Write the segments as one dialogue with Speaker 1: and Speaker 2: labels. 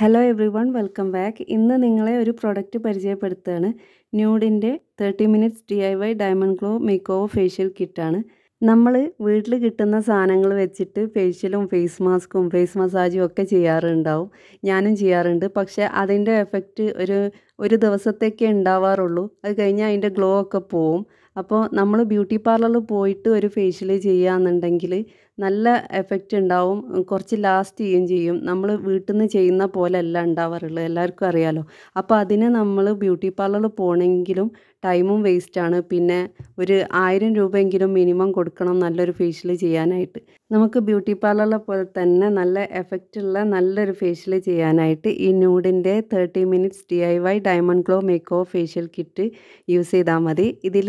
Speaker 1: hello everyone welcome back ഇന്ന് നിങ്ങളെ ഒരു പ്രൊഡക്റ്റ് പരിചയപ്പെടുത്തുകയാണ് ന്യൂഡിൻ്റെ thirty minutes D I Y diamond glow make over facial കിറ്റാണ് നമ്മൾ വീട്ടിൽ കിട്ടുന്ന സാധനങ്ങൾ വെച്ചിട്ട് ഫേഷ്യലും ഫേസ് മാസ്കും ഫേസ് മസാജും ഒക്കെ ചെയ്യാറുണ്ടാവും ഞാനും ചെയ്യാറുണ്ട് പക്ഷേ അതിൻ്റെ എഫക്റ്റ് ഒരു ഒരു ദിവസത്തേക്കേ ഉണ്ടാവാറുള്ളൂ അത് കഴിഞ്ഞാൽ അതിൻ്റെ ഗ്ലോ ഒക്കെ പോവും അപ്പോൾ നമ്മൾ ബ്യൂട്ടി പാർലറിൽ പോയിട്ട് ഒരു ഫേഷ്യൽ ചെയ്യുകയെന്നുണ്ടെങ്കിൽ നല്ല എഫക്റ്റ് ഉണ്ടാവും കുറച്ച് ലാസ്റ്റ് ചെയ്യുകയും ചെയ്യും നമ്മൾ വീട്ടിൽ നിന്ന് ചെയ്യുന്ന പോലെയല്ല ഉണ്ടാവാറുള്ളത് എല്ലാവർക്കും അറിയാലോ അപ്പോൾ അതിന് നമ്മൾ ബ്യൂട്ടി പാർലറിൽ പോകണമെങ്കിലും ടൈമും വേസ്റ്റാണ് പിന്നെ ഒരു ആയിരം രൂപയെങ്കിലും മിനിമം കൊടുക്കണം നല്ലൊരു ഫേഷ്യൽ ചെയ്യാനായിട്ട് നമുക്ക് ബ്യൂട്ടി പാർലറിലെ പോലെ തന്നെ നല്ല എഫക്റ്റുള്ള നല്ലൊരു ഫേഷ്യൽ ചെയ്യാനായിട്ട് ഈ ന്യൂഡിൻ്റെ thirty minutes D I Y diamond glow make off facial kit use ചെയ്താൽ മതി ഇതിൽ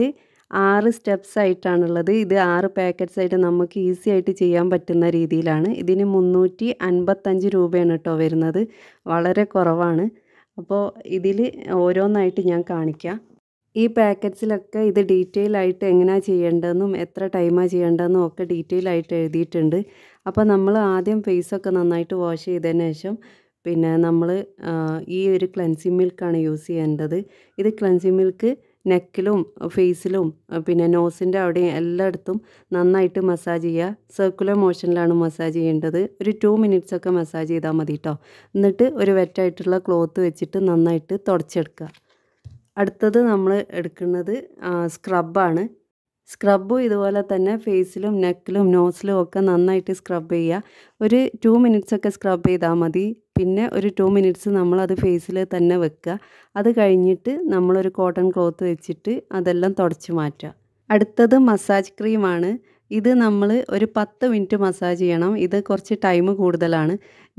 Speaker 1: ആറ് സ്റ്റെപ്സ് ആയിട്ടാണുള്ളത് ഇത് ആറ് പാക്കറ്റ്സ് ആയിട്ട് നമുക്ക് ഈസി ആയിട്ട് ചെയ്യാൻ പറ്റുന്ന രീതിയിലാണ് ഇതിന് മുന്നൂറ്റി അൻപത്തഞ്ച് രൂപയാണ് കേട്ടോ വരുന്നത് വളരെ കുറവാണ് അപ്പോൾ ഇതിൽ ഓരോന്നായിട്ട് ഞാൻ കാണിക്കാം ഈ പാക്കറ്റ്സിലൊക്കെ ഇത് ഡീറ്റെയിൽ ആയിട്ട് എങ്ങനെയാണ് ചെയ്യേണ്ടതെന്നും എത്ര ടൈമാണ് ചെയ്യേണ്ടതെന്നും ഒക്കെ ഡീറ്റെയിൽ ആയിട്ട് എഴുതിയിട്ടുണ്ട് അപ്പോൾ നമ്മൾ ആദ്യം ഫേസൊക്കെ നന്നായിട്ട് വാഷ് ചെയ്തതിന് ശേഷം പിന്നെ നമ്മൾ ഈ ഒരു ക്ലൻസിങ് മിൽക്കാണ് യൂസ് ചെയ്യേണ്ടത് ഇത് ക്ലൻസിങ് മിൽക്ക് നെക്കിലും ഫേസിലും പിന്നെ നോസിൻ്റെ അവിടെയും എല്ലായിടത്തും നന്നായിട്ട് മസാജ് ചെയ്യുക സർക്കുലർ മോഷനിലാണ് മസാജ് ചെയ്യേണ്ടത് ഒരു ടു മിനിറ്റ്സ് ഒക്കെ മസാജ് ചെയ്താൽ മതി കേട്ടോ എന്നിട്ട് ഒരു വെറ്റായിട്ടുള്ള ക്ലോത്ത് വെച്ചിട്ട് നന്നായിട്ട് തുടച്ചെടുക്കുക അടുത്തത് നമ്മൾ എടുക്കുന്നത് സ്ക്രബാണ് സ്ക്രബ് ഇതുപോലെ തന്നെ ഫേസിലും നെക്കിലും നോസിലും ഒക്കെ നന്നായിട്ട് സ്ക്രബ് ചെയ്യുക ഒരു ടു മിനിറ്റ്സ് ഒക്കെ സ്ക്രബ് ചെയ്താൽ മതി പിന്നെ ഒരു ടു മിനിറ്റ്സ് നമ്മളത് ഫേസിൽ തന്നെ വെക്കുക അത് കഴിഞ്ഞിട്ട് നമ്മളൊരു കോട്ടൺ ക്ലോത്ത് വെച്ചിട്ട് അതെല്ലാം തുടച്ച് മാറ്റുക അടുത്തത് മസാജ് ക്രീമാണ് ഇത് നമ്മൾ ഒരു പത്ത് മിനിറ്റ് മസാജ് ചെയ്യണം ഇത് കുറച്ച് ടൈം കൂടുതലാണ്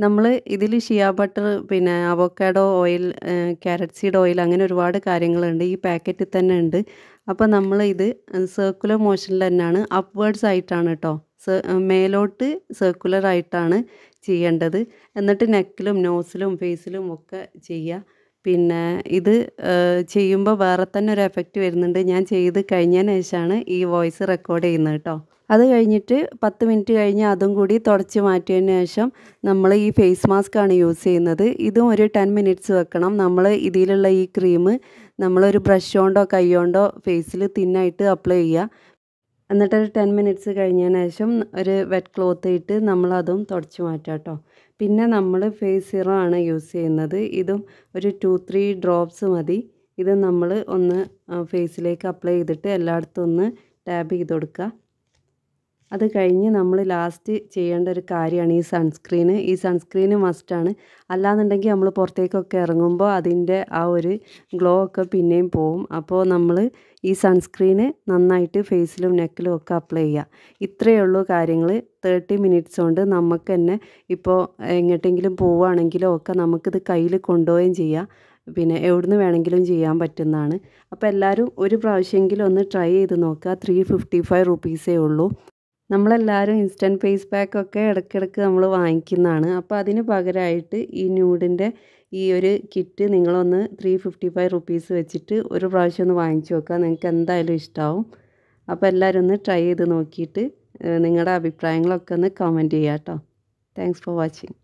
Speaker 1: നമ്മൾ ഇതിൽ ഷിയാ ബട്ടർ പിന്നെ avocado oil carrot seed oil അങ്ങനെ ഒരുപാട് കാര്യങ്ങളുണ്ട് ഈ പാക്കറ്റിൽ തന്നെ ഉണ്ട് അപ്പോൾ നമ്മൾ ഇത് സർക്കുലർ മോഷനിൽ തന്നെയാണ് അപ്വേഡ്സ് ആയിട്ടാണ് കേട്ടോ മേലോട്ട് സർക്കുലർ ആയിട്ടാണ് ചെയ്യേണ്ടത് എന്നിട്ട് നെക്കിലും നോസിലും ഫേസിലും ഒക്കെ ചെയ്യുക പിന്നെ ഇത് ചെയ്യുമ്പോൾ വേറെ തന്നെ ഒരു എഫക്റ്റ് വരുന്നുണ്ട് ഞാൻ ചെയ്ത് കഴിഞ്ഞതിന് ശേഷമാണ് ഈ വോയിസ് റെക്കോർഡ് ചെയ്യുന്നത് കേട്ടോ അത് കഴിഞ്ഞിട്ട് പത്ത് മിനിറ്റ് കഴിഞ്ഞ് അതും കൂടി തുടച്ച് മാറ്റിയതിന് ശേഷം നമ്മൾ ഈ ഫേസ് ആണ് യൂസ് ചെയ്യുന്നത് ഇതും ഒരു ടെൻ മിനിറ്റ്സ് വെക്കണം നമ്മൾ ഇതിലുള്ള ഈ ക്രീം നമ്മളൊരു ബ്രഷ് കൊണ്ടോ കൈ കൊണ്ടോ ഫേസിൽ തിന്നായിട്ട് അപ്ലൈ ചെയ്യുക എന്നിട്ട് ടെൻ മിനിറ്റ്സ് കഴിഞ്ഞതിന് ശേഷം ഒരു വെറ്റ് ക്ലോത്ത് ഇട്ട് നമ്മളതും തുടച്ച് മാറ്റാം കേട്ടോ പിന്നെ നമ്മൾ ഫേസ് സിറോ ആണ് യൂസ് ചെയ്യുന്നത് ഇതും ഒരു ടു ത്രീ ഡ്രോപ്സ് മതി ഇത് നമ്മൾ ഒന്ന് ഫേസിലേക്ക് അപ്ലൈ ചെയ്തിട്ട് എല്ലായിടത്തും ഒന്ന് ടാബ് ചെയ്ത് കൊടുക്കുക അത് കഴിഞ്ഞ് നമ്മൾ ലാസ്റ്റ് ചെയ്യേണ്ട ഒരു കാര്യമാണ് ഈ സൺസ്ക്രീന് ഈ സൺസ്ക്രീന് മസ്റ്റാണ് അല്ലാന്നുണ്ടെങ്കിൽ നമ്മൾ പുറത്തേക്കൊക്കെ ഇറങ്ങുമ്പോൾ അതിൻ്റെ ആ ഒരു ഗ്ലോ ഒക്കെ പിന്നെയും പോവും അപ്പോൾ നമ്മൾ ഈ സൺസ്ക്രീന് നന്നായിട്ട് ഫേസിലും നെക്കിലും ഒക്കെ അപ്ലൈ ചെയ്യുക ഇത്രയേ ഉള്ളൂ കാര്യങ്ങൾ തേർട്ടി മിനിറ്റ്സ് കൊണ്ട് നമുക്ക് തന്നെ ഇപ്പോൾ എങ്ങോട്ടെങ്കിലും പോവുകയാണെങ്കിലും ഒക്കെ നമുക്കിത് കയ്യിൽ കൊണ്ടുപോവുകയും ചെയ്യാം പിന്നെ എവിടുന്ന് വേണമെങ്കിലും ചെയ്യാൻ പറ്റുന്നതാണ് അപ്പോൾ എല്ലാവരും ഒരു പ്രാവശ്യമെങ്കിലും ഒന്ന് ട്രൈ ചെയ്ത് നോക്കുക ത്രീ ഫിഫ്റ്റി ഫൈവ് റുപ്പീസേ ഉള്ളൂ നമ്മളെല്ലാവരും ഇൻസ്റ്റൻറ്റ് ഫേസ് പാക്ക് ഒക്കെ ഇടയ്ക്കിടയ്ക്ക് നമ്മൾ വാങ്ങിക്കുന്നതാണ് അപ്പോൾ അതിന് പകരമായിട്ട് ഈ ന്യൂഡിൻ്റെ ഈ ഒരു കിറ്റ് നിങ്ങളൊന്ന് ത്രീ ഫിഫ്റ്റി ഫൈവ് റുപ്പീസ് വെച്ചിട്ട് ഒരു പ്രാവശ്യം ഒന്ന് വാങ്ങിച്ചു നോക്കുക നിങ്ങൾക്ക് എന്തായാലും ഇഷ്ടമാവും അപ്പോൾ എല്ലാവരും ഒന്ന് ട്രൈ ചെയ്ത് നോക്കിയിട്ട് നിങ്ങളുടെ അഭിപ്രായങ്ങളൊക്കെ ഒന്ന് കമൻറ്റ് ചെയ്യാം കേട്ടോ താങ്ക്സ് ഫോർ വാച്ചിങ്